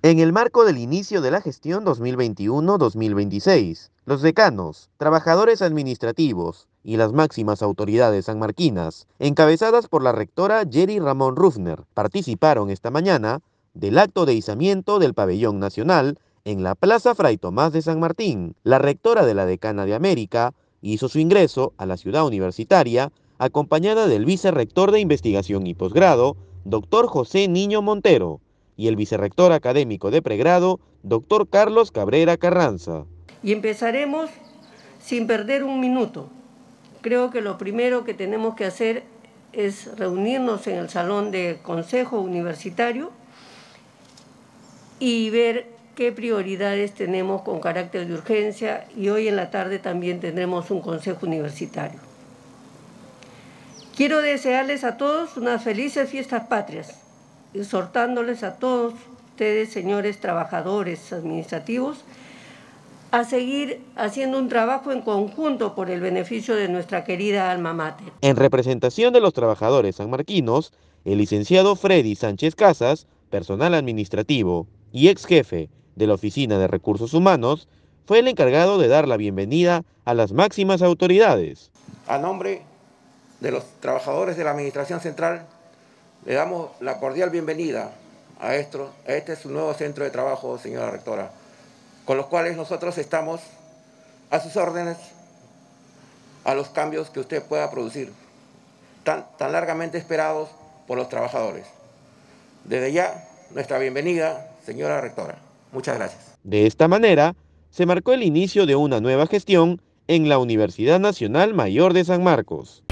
En el marco del inicio de la gestión 2021-2026, los decanos, trabajadores administrativos y las máximas autoridades sanmarquinas, encabezadas por la rectora Jerry Ramón Rufner, participaron esta mañana del acto de izamiento del pabellón nacional en la Plaza Fray Tomás de San Martín. La rectora de la decana de América hizo su ingreso a la ciudad universitaria acompañada del vicerrector de investigación y posgrado, doctor José Niño Montero, y el vicerrector académico de pregrado, doctor Carlos Cabrera Carranza. Y empezaremos sin perder un minuto. Creo que lo primero que tenemos que hacer es reunirnos en el salón de consejo universitario y ver qué prioridades tenemos con carácter de urgencia y hoy en la tarde también tendremos un consejo universitario. Quiero desearles a todos unas felices fiestas patrias exhortándoles a todos ustedes, señores trabajadores administrativos, a seguir haciendo un trabajo en conjunto por el beneficio de nuestra querida alma mater. En representación de los trabajadores sanmarquinos, el licenciado Freddy Sánchez Casas, personal administrativo y ex jefe de la Oficina de Recursos Humanos, fue el encargado de dar la bienvenida a las máximas autoridades. A nombre de los trabajadores de la Administración Central, le damos la cordial bienvenida a, este su nuevo centro de trabajo, señora rectora, con los cuales nosotros estamos a sus órdenes a los cambios que usted pueda producir, tan, tan largamente esperados por los trabajadores. Desde ya, nuestra bienvenida, señora rectora. Muchas gracias. De esta manera, se marcó el inicio de una nueva gestión en la Universidad Nacional Mayor de San Marcos.